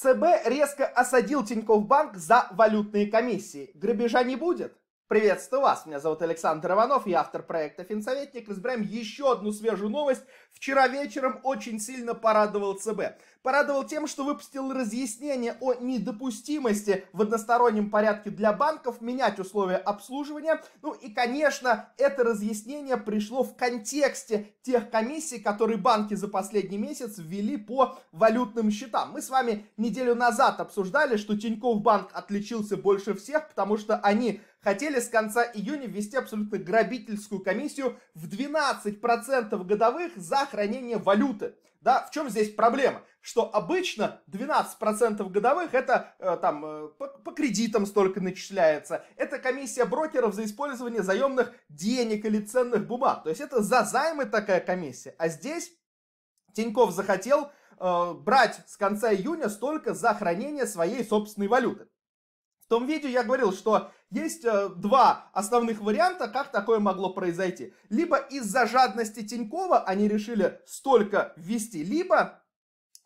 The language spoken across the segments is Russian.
ЦБ резко осадил Тинькофф Банк за валютные комиссии. Грабежа не будет? Приветствую вас, меня зовут Александр Иванов, я автор проекта «Финсоветник». Разбираем еще одну свежую новость. Вчера вечером очень сильно порадовал ЦБ порадовал тем, что выпустил разъяснение о недопустимости в одностороннем порядке для банков менять условия обслуживания. Ну и, конечно, это разъяснение пришло в контексте тех комиссий, которые банки за последний месяц ввели по валютным счетам. Мы с вами неделю назад обсуждали, что Тинькофф банк отличился больше всех, потому что они хотели с конца июня ввести абсолютно грабительскую комиссию в 12% годовых за хранение валюты. Да, в чем здесь проблема? Что обычно 12% годовых это э, там э, по, по кредитам столько начисляется. Это комиссия брокеров за использование заемных денег или ценных бумаг. То есть это за займы такая комиссия. А здесь Тиньков захотел э, брать с конца июня столько за хранение своей собственной валюты том видео я говорил, что есть э, два основных варианта, как такое могло произойти. Либо из-за жадности Тинькова они решили столько ввести, либо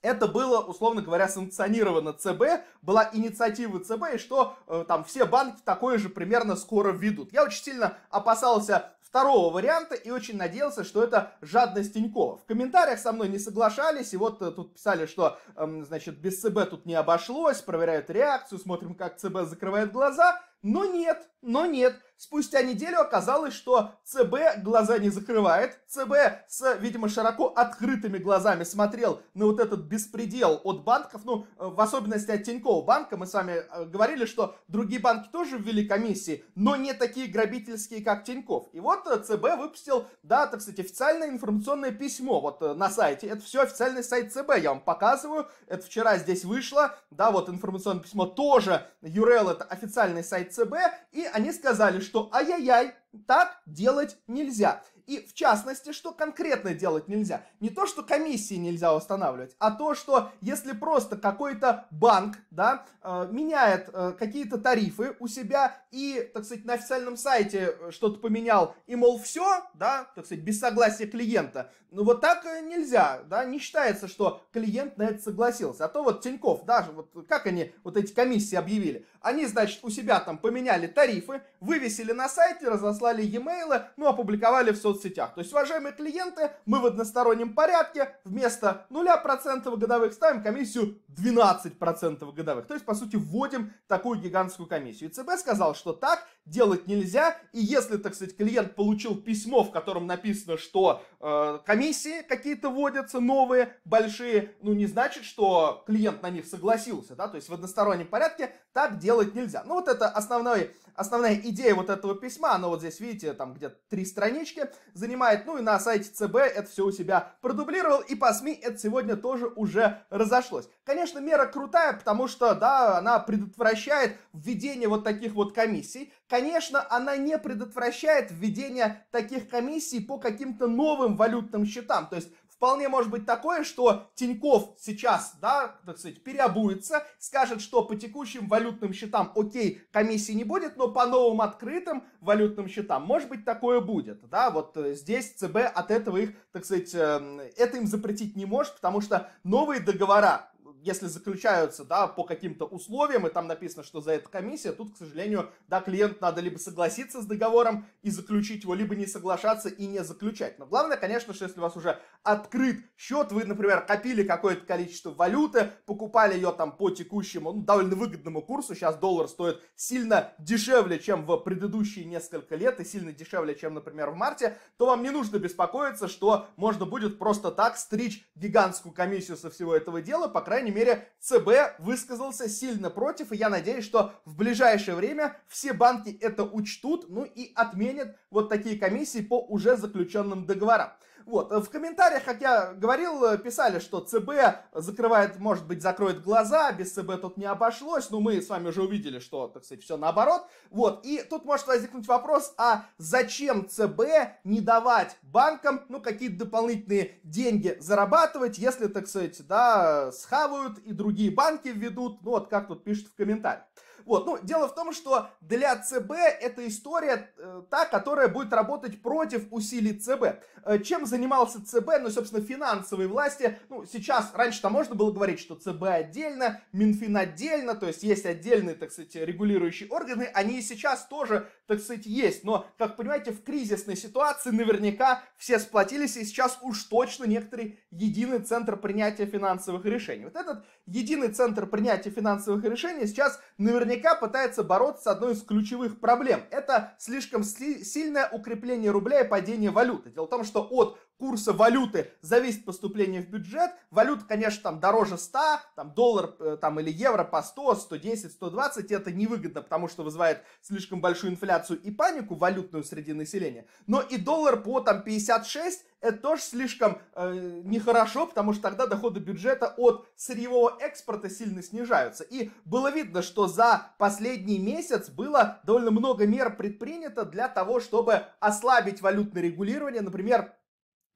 это было, условно говоря, санкционировано ЦБ, была инициатива ЦБ, и что э, там все банки такое же примерно скоро введут. Я очень сильно опасался второго варианта и очень надеялся, что это жадность Тинькова. В комментариях со мной не соглашались, и вот э, тут писали, что, эм, значит, без ЦБ тут не обошлось, проверяют реакцию, смотрим, как ЦБ закрывает глаза. Но нет, но нет. Спустя неделю оказалось, что ЦБ глаза не закрывает. ЦБ с, видимо, широко открытыми глазами смотрел на вот этот беспредел от банков. Ну, в особенности от Тинькова банка. Мы с вами э, говорили, что другие банки тоже ввели комиссии, но не такие грабительские, как Тиньков. И вот э, ЦБ выпустил, да, так сказать, официальное информационное письмо вот э, на сайте. Это все официальный сайт ЦБ, я вам показываю. Это вчера здесь вышло. Да, вот информационное письмо тоже. Юрел это официальный сайт ЦБ, и они сказали, что ай-яй-яй, так делать нельзя. И в частности, что конкретно делать нельзя? Не то, что комиссии нельзя устанавливать, а то, что если просто какой-то банк да, э, меняет э, какие-то тарифы у себя и, так сказать, на официальном сайте э, что-то поменял и, мол, все, да, так сказать, без согласия клиента, ну вот так нельзя, да, не считается, что клиент на это согласился. А то вот Тиньков, даже вот как они вот эти комиссии объявили, они, значит, у себя там поменяли тарифы, вывесили на сайте, разослали разослали e-mail, ну, опубликовали в соцсетях. То есть, уважаемые клиенты, мы в одностороннем порядке вместо 0% годовых ставим комиссию 12% годовых. То есть, по сути, вводим такую гигантскую комиссию. И ЦБ сказал, что так делать нельзя, и если, так сказать, клиент получил письмо, в котором написано, что э, комиссии какие-то вводятся новые, большие, ну, не значит, что клиент на них согласился, да, то есть в одностороннем порядке так делать нельзя. Ну, вот это основной, основная идея вот этого письма, она вот здесь здесь, видите, там где-то три странички занимает. Ну и на сайте ЦБ это все у себя продублировал. И по СМИ это сегодня тоже уже разошлось. Конечно, мера крутая, потому что, да, она предотвращает введение вот таких вот комиссий. Конечно, она не предотвращает введение таких комиссий по каким-то новым валютным счетам. То есть Вполне может быть такое, что Тиньков сейчас, да, так сказать, переобуется, скажет, что по текущим валютным счетам, окей, комиссии не будет, но по новым открытым валютным счетам, может быть, такое будет, да, вот э, здесь ЦБ от этого их, так сказать, эм, это им запретить не может, потому что новые договора если заключаются, да, по каким-то условиям, и там написано, что за это комиссия, тут, к сожалению, да, клиент надо либо согласиться с договором и заключить его, либо не соглашаться и не заключать. Но главное, конечно, что если у вас уже открыт счет, вы, например, копили какое-то количество валюты, покупали ее там по текущему, ну, довольно выгодному курсу, сейчас доллар стоит сильно дешевле, чем в предыдущие несколько лет, и сильно дешевле, чем, например, в марте, то вам не нужно беспокоиться, что можно будет просто так стричь гигантскую комиссию со всего этого дела, по крайней мере, ЦБ высказался сильно против, и я надеюсь, что в ближайшее время все банки это учтут, ну и отменят вот такие комиссии по уже заключенным договорам. Вот, э, в комментариях, как я говорил, э, писали, что ЦБ закрывает, может быть, закроет глаза, без ЦБ тут не обошлось, но мы с вами уже увидели, что, так сказать, все наоборот. Вот, и тут может возникнуть вопрос, а зачем ЦБ не давать банкам, ну, какие-то дополнительные деньги зарабатывать, если, так сказать, да, схавают и другие банки введут, ну, вот как тут пишут в комментариях. Вот, ну, дело в том, что для ЦБ эта история э, та, которая будет работать против усилий ЦБ. Э, чем занимался ЦБ, ну, собственно, финансовые власти, ну, сейчас, раньше-то можно было говорить, что ЦБ отдельно, Минфин отдельно, то есть есть отдельные, так сказать, регулирующие органы, они и сейчас тоже, так сказать, есть, но, как понимаете, в кризисной ситуации наверняка все сплотились, и сейчас уж точно некоторый единый центр принятия финансовых решений. Вот этот единый центр принятия финансовых решений сейчас наверняка наверняка пытается бороться с одной из ключевых проблем. Это слишком сильное укрепление рубля и падение валюты. Дело в том, что от курса валюты зависит поступление в бюджет. Валюта, конечно, там дороже 100, там доллар э, там, или евро по 100, 110, 120. Это невыгодно, потому что вызывает слишком большую инфляцию и панику валютную среди населения. Но и доллар по там 56 это тоже слишком э, нехорошо, потому что тогда доходы бюджета от сырьевого экспорта сильно снижаются. И было видно, что за последний месяц было довольно много мер предпринято для того, чтобы ослабить валютное регулирование. Например,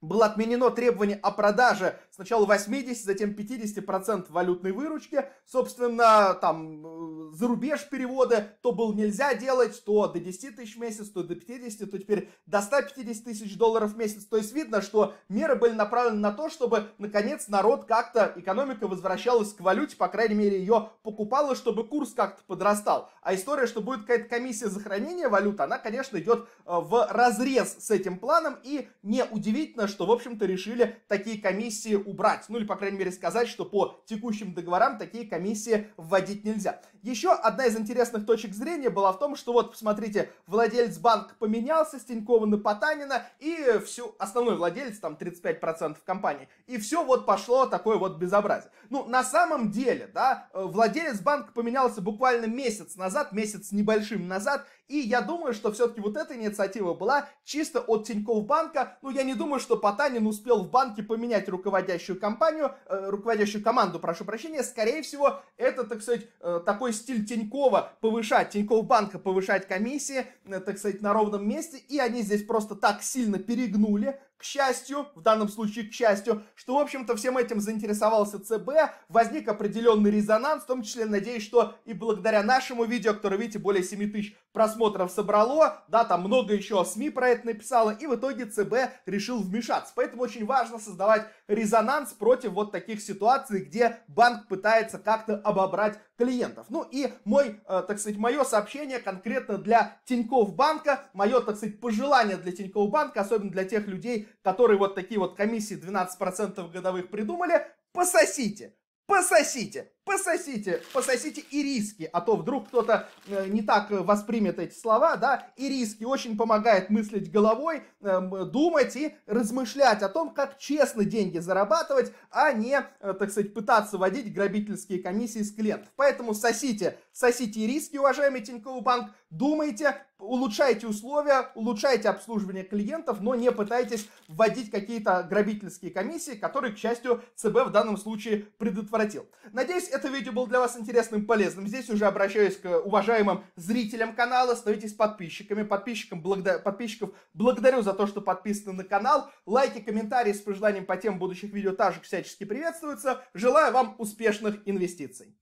было отменено требование о продаже сначала 80, затем 50% валютной выручки. Собственно, там, э, за рубеж переводы то было нельзя делать, то до 10 тысяч в месяц, то до 50, то теперь до 150 тысяч долларов в месяц. То есть видно, что меры были направлены на то, чтобы, наконец, народ как-то, экономика возвращалась к валюте, по крайней мере, ее покупала, чтобы курс как-то подрастал. А история, что будет какая-то комиссия за хранение валюты, она, конечно, идет э, в разрез с этим планом, и неудивительно, что, в общем-то, решили такие комиссии убрать. Ну или, по крайней мере, сказать, что по текущим договорам такие комиссии вводить нельзя. Еще одна из интересных точек зрения была в том, что вот, посмотрите, владелец банка поменялся с Тинькова на Потанина, и все, основной владелец, там, 35% компании, и все вот пошло такое вот безобразие. Ну, на самом деле, да, э, владелец банка поменялся буквально месяц назад, месяц небольшим назад, и я думаю, что все-таки вот эта инициатива была чисто от Тинькофф банка. Ну, я не думаю, что Потанин успел в банке поменять руководящую компанию, э, руководящую команду, прошу прощения. Скорее всего, это, так сказать, э, такой стиль Тинькова повышать, Тинькофф банка повышать комиссии, э, так сказать, на ровном месте. И они здесь просто так сильно перегнули, к счастью, в данном случае к счастью, что, в общем-то, всем этим заинтересовался ЦБ, возник определенный резонанс, в том числе, надеюсь, что и благодаря нашему видео, которое, видите, более 7 тысяч просмотров собрало, да, там много еще СМИ про это написало, и в итоге ЦБ решил вмешаться. Поэтому очень важно создавать резонанс против вот таких ситуаций, где банк пытается как-то обобрать клиентов. Ну и мой, э, так сказать, мое сообщение конкретно для Тинькофф банка, мое, так сказать, пожелание для Тинькофф банка, особенно для тех людей, которые вот такие вот комиссии 12% годовых придумали, пососите, пососите, пососите, пососите и риски, а то вдруг кто-то э, не так э, воспримет эти слова, да, и риски очень помогает мыслить головой, эм, думать и размышлять о том, как честно деньги зарабатывать, а не, э, так сказать, пытаться вводить грабительские комиссии с клиентов. Поэтому сосите, сосите и риски, уважаемый Тинькоу Банк, думайте, улучшайте условия, улучшайте обслуживание клиентов, но не пытайтесь вводить какие-то грабительские комиссии, которые, к счастью, ЦБ в данном случае предотвратил. Надеюсь, это видео было для вас интересным и полезным, здесь уже обращаюсь к уважаемым зрителям канала. Становитесь подписчиками. Подписчикам благо... Подписчиков благодарю за то, что подписаны на канал. Лайки, комментарии с пожеланием по тем будущих видео также всячески приветствуются. Желаю вам успешных инвестиций.